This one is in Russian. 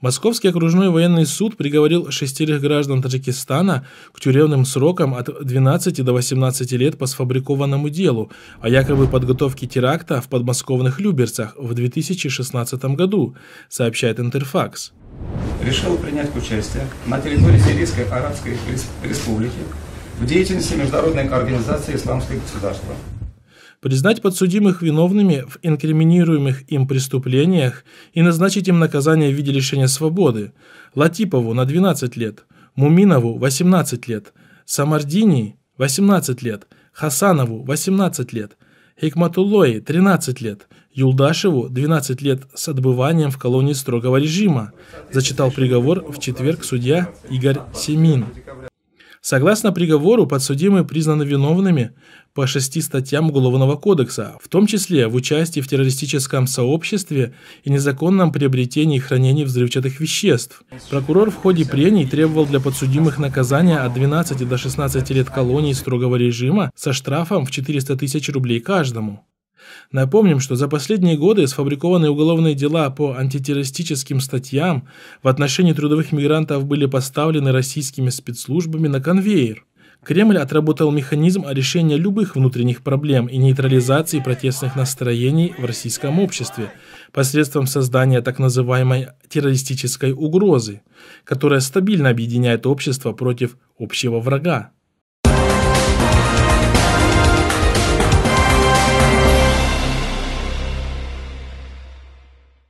Московский окружной военный суд приговорил шестерых граждан Таджикистана к тюремным срокам от 12 до 18 лет по сфабрикованному делу о а якобы подготовке теракта в подмосковных Люберцах в 2016 году, сообщает Интерфакс. Решил принять участие на территории Сирийской Арабской Республики в деятельности Международной организации «Исламское государство», признать подсудимых виновными в инкриминируемых им преступлениях и назначить им наказание в виде лишения свободы. Латипову на 12 лет, Муминову 18 лет, Самардини 18 лет, Хасанову 18 лет, Хикматуллои 13 лет, Юлдашеву 12 лет с отбыванием в колонии строгого режима, зачитал приговор в четверг судья Игорь Семин. Согласно приговору, подсудимые признаны виновными по шести статьям Уголовного кодекса, в том числе в участии в террористическом сообществе и незаконном приобретении и хранении взрывчатых веществ. Прокурор в ходе прений требовал для подсудимых наказания от 12 до 16 лет колонии строгого режима со штрафом в 400 тысяч рублей каждому. Напомним, что за последние годы сфабрикованные уголовные дела по антитеррористическим статьям в отношении трудовых мигрантов были поставлены российскими спецслужбами на конвейер. Кремль отработал механизм решения любых внутренних проблем и нейтрализации протестных настроений в российском обществе посредством создания так называемой террористической угрозы, которая стабильно объединяет общество против общего врага.